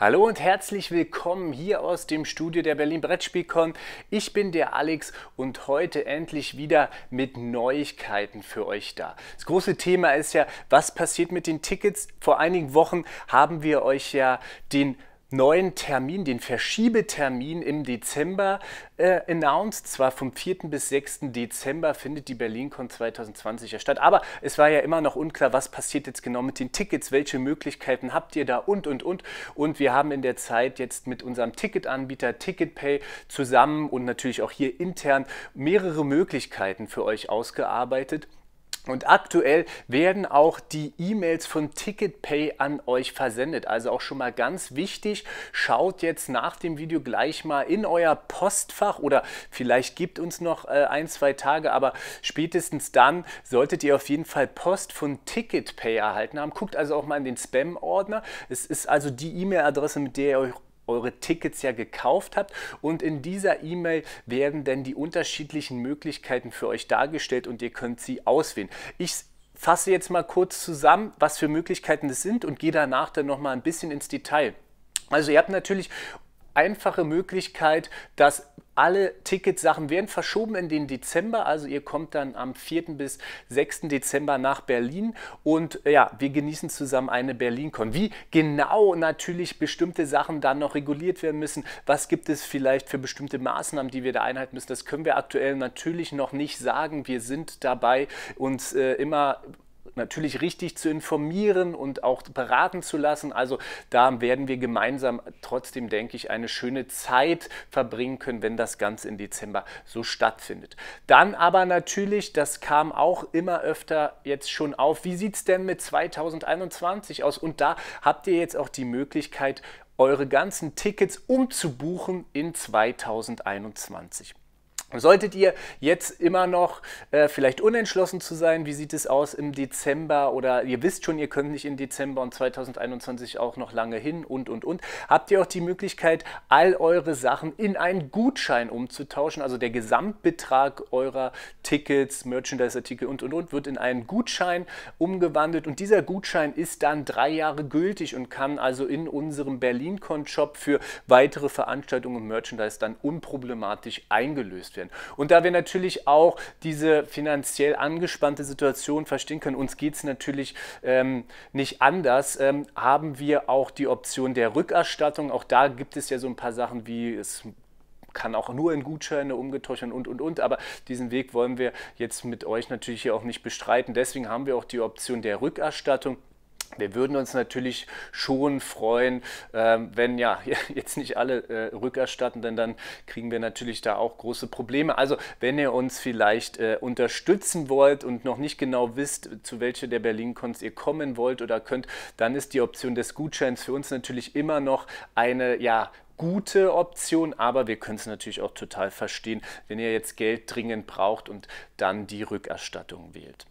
Hallo und herzlich willkommen hier aus dem Studio der Berlin Brettspielcon. Ich bin der Alex und heute endlich wieder mit Neuigkeiten für euch da. Das große Thema ist ja, was passiert mit den Tickets? Vor einigen Wochen haben wir euch ja den neuen Termin, den Verschiebetermin im Dezember äh, announced. Zwar vom 4. bis 6. Dezember findet die BerlinCon 2020 ja statt, aber es war ja immer noch unklar, was passiert jetzt genau mit den Tickets, welche Möglichkeiten habt ihr da und und und. Und wir haben in der Zeit jetzt mit unserem Ticketanbieter TicketPay zusammen und natürlich auch hier intern mehrere Möglichkeiten für euch ausgearbeitet und aktuell werden auch die E-Mails von TicketPay an euch versendet. Also auch schon mal ganz wichtig, schaut jetzt nach dem Video gleich mal in euer Postfach oder vielleicht gibt uns noch äh, ein, zwei Tage, aber spätestens dann solltet ihr auf jeden Fall Post von TicketPay erhalten haben. Guckt also auch mal in den Spam-Ordner. Es ist also die E-Mail-Adresse, mit der ihr euch eure Tickets ja gekauft habt. Und in dieser E-Mail werden dann die unterschiedlichen Möglichkeiten für euch dargestellt und ihr könnt sie auswählen. Ich fasse jetzt mal kurz zusammen, was für Möglichkeiten es sind und gehe danach dann nochmal ein bisschen ins Detail. Also ihr habt natürlich einfache Möglichkeit, dass alle Ticketsachen werden verschoben in den Dezember. Also ihr kommt dann am 4. bis 6. Dezember nach Berlin und äh, ja, wir genießen zusammen eine Berlin-Con. Wie genau natürlich bestimmte Sachen dann noch reguliert werden müssen, was gibt es vielleicht für bestimmte Maßnahmen, die wir da einhalten müssen, das können wir aktuell natürlich noch nicht sagen. Wir sind dabei, uns äh, immer natürlich richtig zu informieren und auch beraten zu lassen. Also da werden wir gemeinsam trotzdem, denke ich, eine schöne Zeit verbringen können, wenn das Ganze im Dezember so stattfindet. Dann aber natürlich, das kam auch immer öfter jetzt schon auf, wie sieht es denn mit 2021 aus? Und da habt ihr jetzt auch die Möglichkeit, eure ganzen Tickets umzubuchen in 2021. Solltet ihr jetzt immer noch äh, vielleicht unentschlossen zu sein, wie sieht es aus im Dezember oder ihr wisst schon, ihr könnt nicht im Dezember und 2021 auch noch lange hin und und und, habt ihr auch die Möglichkeit, all eure Sachen in einen Gutschein umzutauschen. Also der Gesamtbetrag eurer Tickets, Merchandise-Artikel und und und wird in einen Gutschein umgewandelt und dieser Gutschein ist dann drei Jahre gültig und kann also in unserem berlin con shop für weitere Veranstaltungen und Merchandise dann unproblematisch eingelöst werden werden. Und da wir natürlich auch diese finanziell angespannte Situation verstehen können, uns geht es natürlich ähm, nicht anders, ähm, haben wir auch die Option der Rückerstattung. Auch da gibt es ja so ein paar Sachen wie es kann auch nur in Gutscheine umgetauscht werden und und und. Aber diesen Weg wollen wir jetzt mit euch natürlich hier auch nicht bestreiten. Deswegen haben wir auch die Option der Rückerstattung wir würden uns natürlich schon freuen, ähm, wenn ja jetzt nicht alle äh, rückerstatten, denn dann kriegen wir natürlich da auch große Probleme. Also wenn ihr uns vielleicht äh, unterstützen wollt und noch nicht genau wisst, zu welcher der Berlin-Cons ihr kommen wollt oder könnt, dann ist die Option des Gutscheins für uns natürlich immer noch eine ja gute Option, aber wir können es natürlich auch total verstehen, wenn ihr jetzt Geld dringend braucht und dann die Rückerstattung wählt.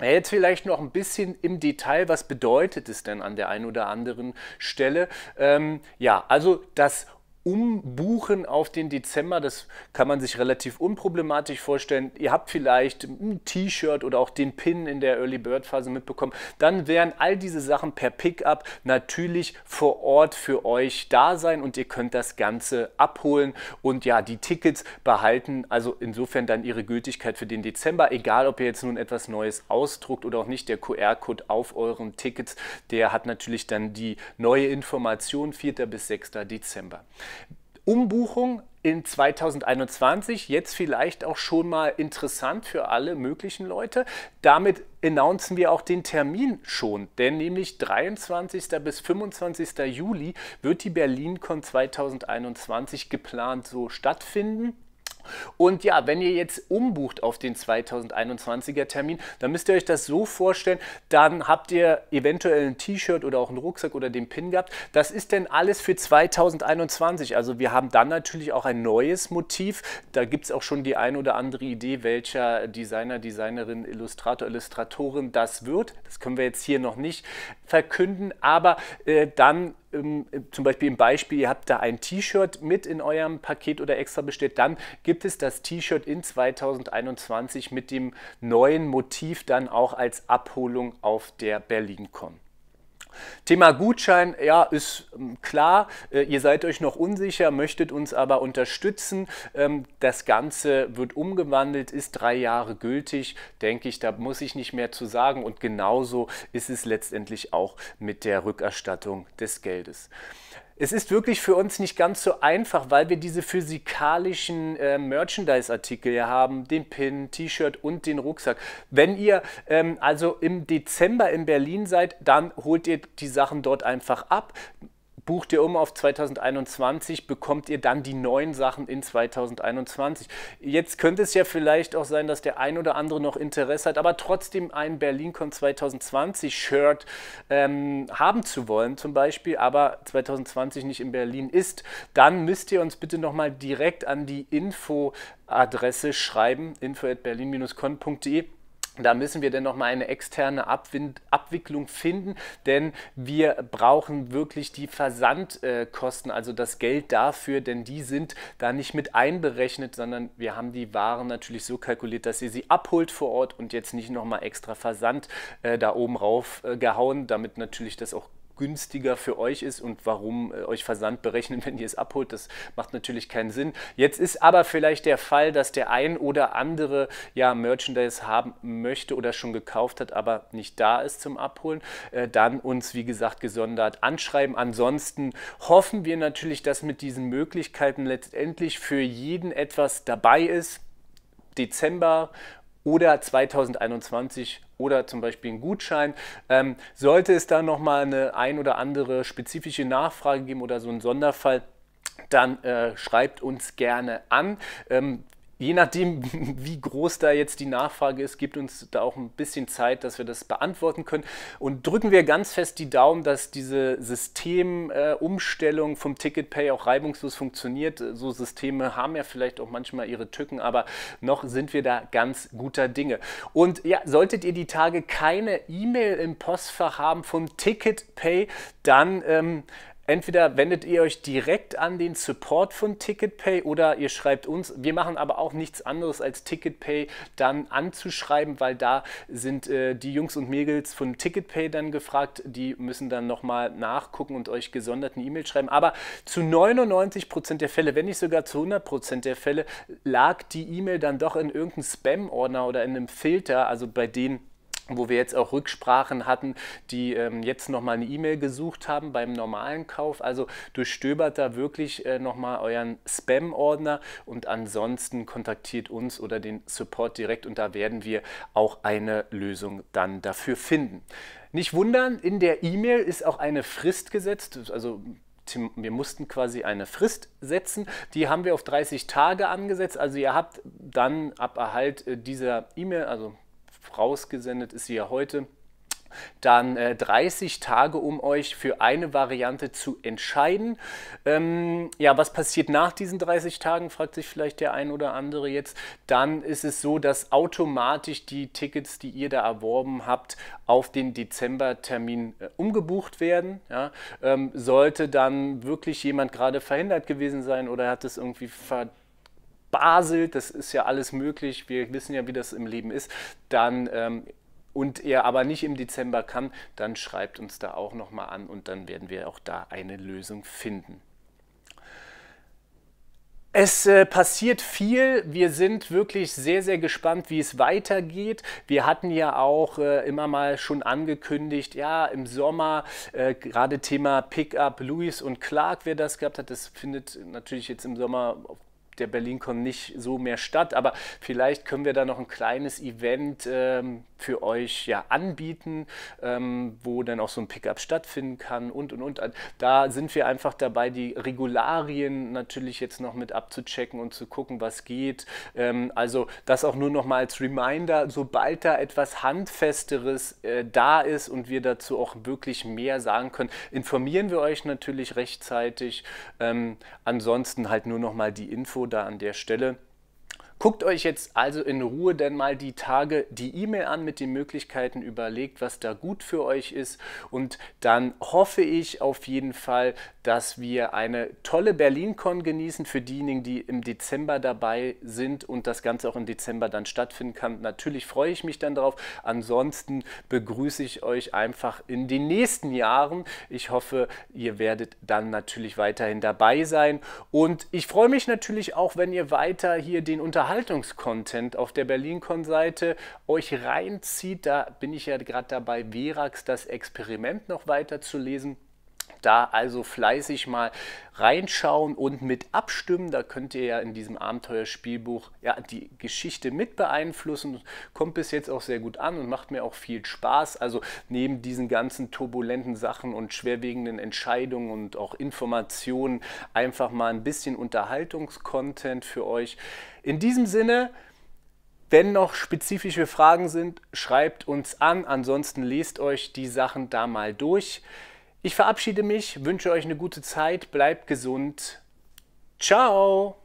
Jetzt vielleicht noch ein bisschen im Detail, was bedeutet es denn an der einen oder anderen Stelle? Ähm, ja, also das umbuchen auf den Dezember. Das kann man sich relativ unproblematisch vorstellen. Ihr habt vielleicht ein T-Shirt oder auch den Pin in der Early Bird Phase mitbekommen. Dann werden all diese Sachen per Pickup natürlich vor Ort für euch da sein und ihr könnt das Ganze abholen und ja, die Tickets behalten also insofern dann ihre Gültigkeit für den Dezember, egal ob ihr jetzt nun etwas Neues ausdruckt oder auch nicht. Der QR-Code auf euren Tickets, der hat natürlich dann die neue Information 4. bis 6. Dezember. Umbuchung in 2021, jetzt vielleicht auch schon mal interessant für alle möglichen Leute. Damit announcen wir auch den Termin schon, denn nämlich 23. bis 25. Juli wird die BerlinCon 2021 geplant so stattfinden. Und ja, wenn ihr jetzt umbucht auf den 2021er Termin, dann müsst ihr euch das so vorstellen, dann habt ihr eventuell ein T-Shirt oder auch einen Rucksack oder den Pin gehabt. Das ist denn alles für 2021. Also wir haben dann natürlich auch ein neues Motiv. Da gibt es auch schon die ein oder andere Idee, welcher Designer, Designerin, Illustrator, Illustratorin das wird. Das können wir jetzt hier noch nicht verkünden, aber äh, dann zum Beispiel im Beispiel, ihr habt da ein T-Shirt mit in eurem Paket oder extra bestellt, dann gibt es das T-Shirt in 2021 mit dem neuen Motiv dann auch als Abholung auf der Berlin BerlinCon. Thema Gutschein, ja, ist ähm, klar, äh, ihr seid euch noch unsicher, möchtet uns aber unterstützen. Ähm, das Ganze wird umgewandelt, ist drei Jahre gültig, denke ich, da muss ich nicht mehr zu sagen. Und genauso ist es letztendlich auch mit der Rückerstattung des Geldes. Es ist wirklich für uns nicht ganz so einfach, weil wir diese physikalischen äh, Merchandise-Artikel ja haben, den Pin, T-Shirt und den Rucksack. Wenn ihr ähm, also im Dezember in Berlin seid, dann holt ihr die Sachen dort einfach ab bucht ihr um auf 2021, bekommt ihr dann die neuen Sachen in 2021. Jetzt könnte es ja vielleicht auch sein, dass der ein oder andere noch Interesse hat, aber trotzdem ein BerlinCon 2020 Shirt ähm, haben zu wollen zum Beispiel, aber 2020 nicht in Berlin ist, dann müsst ihr uns bitte nochmal direkt an die Info. Adresse schreiben, info at berlin-con.de da müssen wir dann nochmal eine externe Abwind Abwicklung finden, denn wir brauchen wirklich die Versandkosten, äh, also das Geld dafür, denn die sind da nicht mit einberechnet, sondern wir haben die Waren natürlich so kalkuliert, dass ihr sie abholt vor Ort und jetzt nicht nochmal extra Versand äh, da oben rauf äh, gehauen, damit natürlich das auch günstiger für euch ist und warum äh, euch Versand berechnen, wenn ihr es abholt. Das macht natürlich keinen Sinn. Jetzt ist aber vielleicht der Fall, dass der ein oder andere ja Merchandise haben möchte oder schon gekauft hat, aber nicht da ist zum Abholen. Äh, dann uns, wie gesagt, gesondert anschreiben. Ansonsten hoffen wir natürlich, dass mit diesen Möglichkeiten letztendlich für jeden etwas dabei ist. Dezember oder 2021 oder zum Beispiel einen Gutschein. Ähm, sollte es da nochmal eine ein oder andere spezifische Nachfrage geben oder so einen Sonderfall, dann äh, schreibt uns gerne an. Ähm, je nachdem, wie groß da jetzt die Nachfrage ist, gibt uns da auch ein bisschen Zeit, dass wir das beantworten können. Und drücken wir ganz fest die Daumen, dass diese Systemumstellung äh, vom Pay auch reibungslos funktioniert. So Systeme haben ja vielleicht auch manchmal ihre Tücken, aber noch sind wir da ganz guter Dinge. Und ja, solltet ihr die Tage keine E-Mail im Postfach haben vom Ticket Pay, dann ähm, Entweder wendet ihr euch direkt an den Support von TicketPay oder ihr schreibt uns. Wir machen aber auch nichts anderes als TicketPay dann anzuschreiben, weil da sind äh, die Jungs und Mädels von TicketPay dann gefragt. Die müssen dann nochmal nachgucken und euch gesondert eine E-Mail schreiben. Aber zu 99% der Fälle, wenn nicht sogar zu 100% der Fälle, lag die E-Mail dann doch in irgendeinem Spam-Ordner oder in einem Filter, also bei denen wo wir jetzt auch Rücksprachen hatten, die ähm, jetzt nochmal eine E-Mail gesucht haben beim normalen Kauf. Also durchstöbert da wirklich äh, nochmal euren Spam-Ordner und ansonsten kontaktiert uns oder den Support direkt und da werden wir auch eine Lösung dann dafür finden. Nicht wundern, in der E-Mail ist auch eine Frist gesetzt, also wir mussten quasi eine Frist setzen. Die haben wir auf 30 Tage angesetzt. Also ihr habt dann ab Erhalt äh, dieser E-Mail, also rausgesendet ist sie ja heute, dann äh, 30 Tage, um euch für eine Variante zu entscheiden. Ähm, ja, was passiert nach diesen 30 Tagen, fragt sich vielleicht der ein oder andere jetzt. Dann ist es so, dass automatisch die Tickets, die ihr da erworben habt, auf den Dezembertermin äh, umgebucht werden. Ja? Ähm, sollte dann wirklich jemand gerade verhindert gewesen sein oder hat es irgendwie verdient, baselt, das ist ja alles möglich, wir wissen ja, wie das im Leben ist, dann ähm, und er aber nicht im Dezember kann, dann schreibt uns da auch nochmal an und dann werden wir auch da eine Lösung finden. Es äh, passiert viel. Wir sind wirklich sehr, sehr gespannt, wie es weitergeht. Wir hatten ja auch äh, immer mal schon angekündigt, ja, im Sommer, äh, gerade Thema Pickup, Lewis und Clark, wer das gehabt hat, das findet natürlich jetzt im Sommer der BerlinCon nicht so mehr statt, aber vielleicht können wir da noch ein kleines Event ähm, für euch ja anbieten, ähm, wo dann auch so ein Pickup stattfinden kann und und und. Da sind wir einfach dabei, die Regularien natürlich jetzt noch mit abzuchecken und zu gucken, was geht. Ähm, also das auch nur noch mal als Reminder, sobald da etwas handfesteres äh, da ist und wir dazu auch wirklich mehr sagen können, informieren wir euch natürlich rechtzeitig. Ähm, ansonsten halt nur noch mal die Info da an der Stelle Guckt euch jetzt also in Ruhe denn mal die Tage die E-Mail an mit den Möglichkeiten, überlegt, was da gut für euch ist und dann hoffe ich auf jeden Fall, dass wir eine tolle BerlinCon genießen für diejenigen, die im Dezember dabei sind und das Ganze auch im Dezember dann stattfinden kann. Natürlich freue ich mich dann darauf. Ansonsten begrüße ich euch einfach in den nächsten Jahren. Ich hoffe, ihr werdet dann natürlich weiterhin dabei sein und ich freue mich natürlich auch, wenn ihr weiter hier den Unterhaltung Unterhaltungskontent auf der BerlinCon-Seite euch reinzieht. Da bin ich ja gerade dabei, Verax das Experiment noch weiter zu lesen. Da also fleißig mal reinschauen und mit abstimmen. Da könnt ihr ja in diesem Abenteuerspielbuch ja, die Geschichte mit beeinflussen. Kommt bis jetzt auch sehr gut an und macht mir auch viel Spaß. Also neben diesen ganzen turbulenten Sachen und schwerwiegenden Entscheidungen und auch Informationen einfach mal ein bisschen Unterhaltungskontent für euch. In diesem Sinne. Wenn noch spezifische Fragen sind, schreibt uns an. Ansonsten lest euch die Sachen da mal durch. Ich verabschiede mich, wünsche euch eine gute Zeit, bleibt gesund. Ciao!